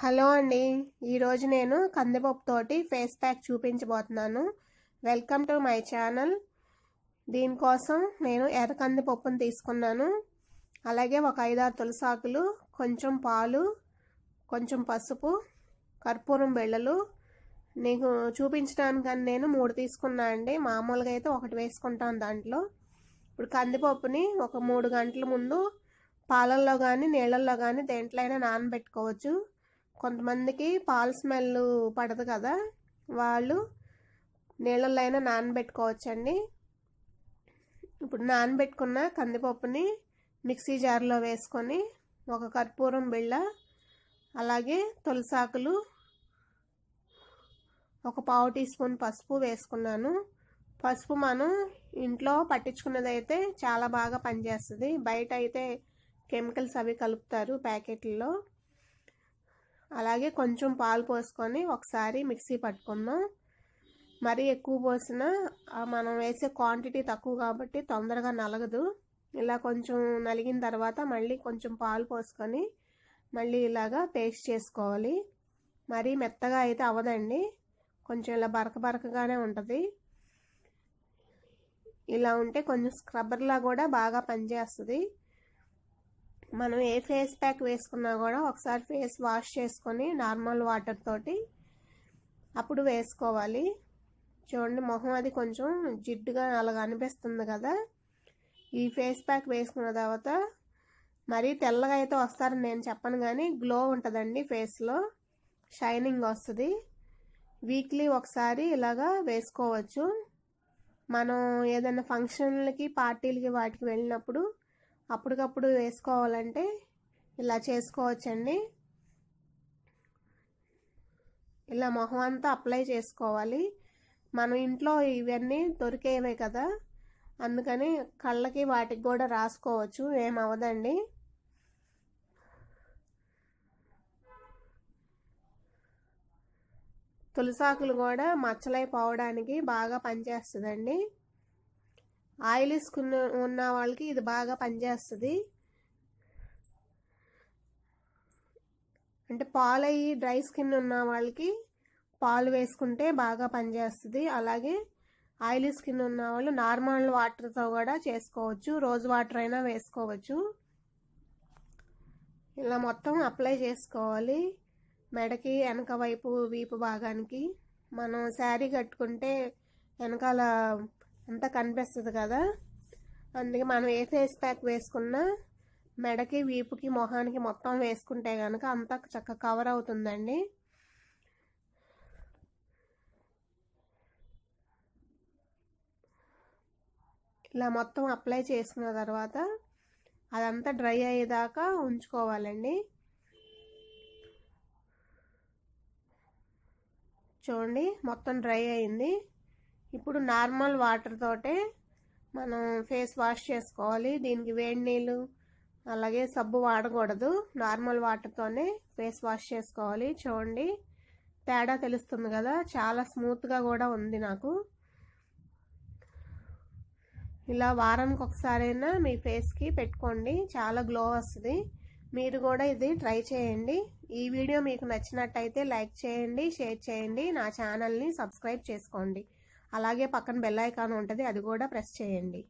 hello అండి ఈరోజు నేను కందిపప్పుతోటి ఫేస్ ప్యాక్ చూపించబోతున్నాను వెల్కమ్ టు మై ఛానల్ దీనికోసం నేను ఎర్ర కందిపప్పును తీసుకున్నాను అలాగే ఒక ఐదారు తులసాకులు కొంచెం పాలు కొంచెం పసుపు కర్పూరం బెళ్ళలు నీకు చూపించడానికని నేను మూడు తీసుకున్నా అండి మామూలుగా అయితే ఒకటి వేసుకుంటాను దాంట్లో ఇప్పుడు కందిపప్పుని ఒక మూడు గంటల ముందు పాలల్లో కానీ నీళ్ళల్లో కానీ దేంట్లో అయినా నానబెట్టుకోవచ్చు కొంతమందికి పాల స్మెల్ పడదు కదా వాళ్ళు నీళ్ళల్లో అయినా నానబెట్టుకోవచ్చండి ఇప్పుడు నానబెట్టుకున్న కందిపప్పుని మిక్సీ జార్లో వేసుకొని ఒక కర్పూరం బిళ్ళ అలాగే తులసాకులు ఒక పావు టీ స్పూన్ పసుపు వేసుకున్నాను పసుపు మనం ఇంట్లో పట్టించుకున్నదైతే చాలా బాగా పనిచేస్తుంది బయట అయితే కెమికల్స్ అవి కలుపుతారు ప్యాకెట్లలో అలాగే కొంచెం పాలు పోసుకొని ఒకసారి మిక్సీ పట్టుకుందాం మరీ ఎక్కువ పోసినా మనం వేసే క్వాంటిటీ తక్కువ కాబట్టి తొందరగా నలగదు ఇలా కొంచెం నలిగిన తర్వాత మళ్ళీ కొంచెం పాలు పోసుకొని మళ్ళీ ఇలాగా పేస్ట్ చేసుకోవాలి మరీ మెత్తగా అయితే అవదండి కొంచెం ఇలా బరక బరకగానే ఉంటుంది ఇలా ఉంటే కొంచెం స్క్రబ్బర్లా కూడా బాగా పనిచేస్తుంది మనం ఏ ఫేస్ ప్యాక్ వేసుకున్నా కూడా ఒకసారి ఫేస్ వాష్ చేసుకొని నార్మల్ వాటర్ తోటి అప్పుడు వేసుకోవాలి చూడండి మొహం అది కొంచెం జిడ్డుగా అలాగ అనిపిస్తుంది కదా ఈ ఫేస్ ప్యాక్ వేసుకున్న తర్వాత మరీ తెల్లగా అయితే వస్తారని నేను చెప్పను కానీ గ్లో ఉంటుందండి ఫేస్లో షైనింగ్ వస్తుంది వీక్లీ ఒకసారి ఇలాగా వేసుకోవచ్చు మనం ఏదైనా ఫంక్షన్లకి పార్టీలకి వాటికి వెళ్ళినప్పుడు అప్పటికప్పుడు వేసుకోవాలంటే ఇలా చేసుకోవచ్చండి ఇలా మొహం అంతా అప్లై చేసుకోవాలి మనం ఇంట్లో ఇవన్నీ దొరికేవే కదా అందుకని కళ్ళకి వాటికి కూడా రాసుకోవచ్చు ఏమవదండి తులసాకులు కూడా మచ్చలైపోవడానికి బాగా పనిచేస్తుందండి ఆయిల్ స్కిన్ ఉన్న వాళ్ళకి ఇది బాగా పనిచేస్తుంది అంటే పాలు అయ్యి డ్రై స్కిన్ ఉన్న వాళ్ళకి పాలు వేసుకుంటే బాగా పనిచేస్తుంది అలాగే ఆయిలీ స్కిన్ ఉన్న వాళ్ళు నార్మల్ వాటర్తో కూడా చేసుకోవచ్చు రోజు వాటర్ అయినా వేసుకోవచ్చు ఇలా మొత్తం అప్లై చేసుకోవాలి మెడకి వెనక వైపు వీపు భాగానికి మనం శారీ కట్టుకుంటే వెనకాల అంతా కనిపిస్తుంది కదా అందుకే మనం ఏ ఫేస్ ప్యాక్ వేసుకున్నా మెడకి వీపుకి మొహానికి మొత్తం వేసుకుంటే కనుక అంతా చక్కగా కవర్ అవుతుందండి ఇలా మొత్తం అప్లై చేసుకున్న తర్వాత అదంతా డ్రై అయ్యేదాకా ఉంచుకోవాలండి చూడండి మొత్తం డ్రై అయింది ఇప్పుడు నార్మల్ వాటర్ తోటే మనం ఫేస్ వాష్ చేసుకోవాలి దీనికి వేడి నీళ్ళు అలాగే సబ్బు వాడకూడదు నార్మల్ వాటర్తోనే ఫేస్ వాష్ చేసుకోవాలి చూడండి తేడా తెలుస్తుంది కదా చాలా స్మూత్గా కూడా ఉంది నాకు ఇలా వారానికి ఒకసారైనా మీ ఫేస్కి పెట్టుకోండి చాలా గ్లో వస్తుంది మీరు కూడా ఇది ట్రై చేయండి ఈ వీడియో మీకు నచ్చినట్టయితే లైక్ చేయండి షేర్ చేయండి నా ఛానల్ని సబ్స్క్రైబ్ చేసుకోండి అలాగే పక్కన బెల్ ఐకాన్ ఉంటుంది అది కూడా ప్రెస్ చేయండి